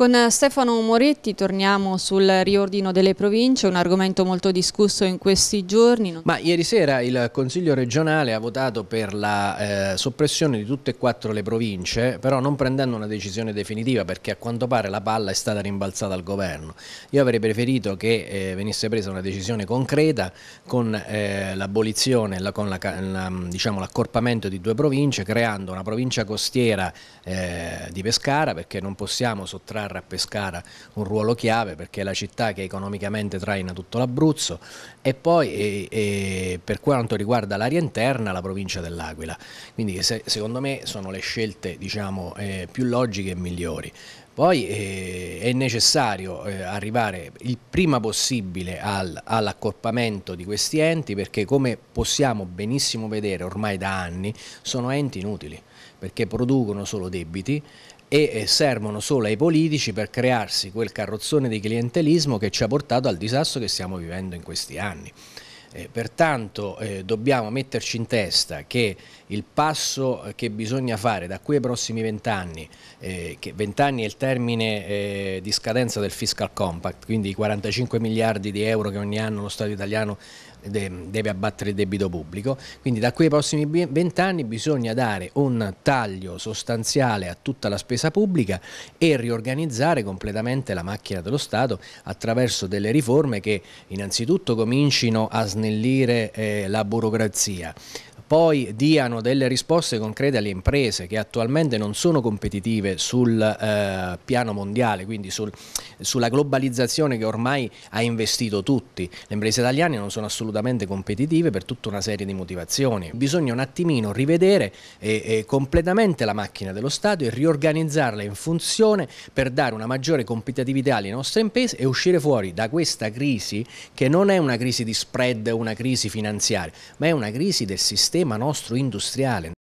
Con eh, Stefano Moretti torniamo sul riordino delle province, un argomento molto discusso in questi giorni. Ma ieri sera il Consiglio regionale ha votato per la eh, soppressione di tutte e quattro le province, però non prendendo una decisione definitiva perché a quanto pare la palla è stata rimbalzata al governo. Io avrei preferito che eh, venisse presa una decisione concreta con eh, l'abolizione, la, con l'accorpamento la, diciamo, di due province, creando una provincia costiera eh, di Pescara perché non possiamo sottrarre Caserra e Pescara un ruolo chiave perché è la città che economicamente traina tutto l'Abruzzo e poi e, e per quanto riguarda l'area interna la provincia dell'Aquila. Quindi se, secondo me sono le scelte diciamo, eh, più logiche e migliori. Poi eh, è necessario eh, arrivare il prima possibile al, all'accorpamento di questi enti perché come possiamo benissimo vedere ormai da anni sono enti inutili perché producono solo debiti, e servono solo ai politici per crearsi quel carrozzone di clientelismo che ci ha portato al disastro che stiamo vivendo in questi anni. Eh, pertanto eh, dobbiamo metterci in testa che il passo che bisogna fare da qui ai prossimi vent'anni, eh, che vent'anni è il termine eh, di scadenza del fiscal compact, quindi i 45 miliardi di euro che ogni anno lo Stato italiano deve abbattere il debito pubblico, quindi da quei prossimi vent'anni bisogna dare un taglio sostanziale a tutta la spesa pubblica e riorganizzare completamente la macchina dello Stato attraverso delle riforme che innanzitutto comincino a snellire eh, la burocrazia, poi diano delle risposte concrete alle imprese che attualmente non sono competitive sul eh, piano mondiale, quindi sul, sulla globalizzazione che ormai ha investito tutti. Le imprese italiane non sono assolutamente competitive per tutta una serie di motivazioni. Bisogna un attimino rivedere eh, eh, completamente la macchina dello Stato e riorganizzarla in funzione per dare una maggiore competitività alle nostre imprese e uscire fuori da questa crisi che non è una crisi di spread, una crisi finanziaria, ma è una crisi del sistema sistema nostro industriale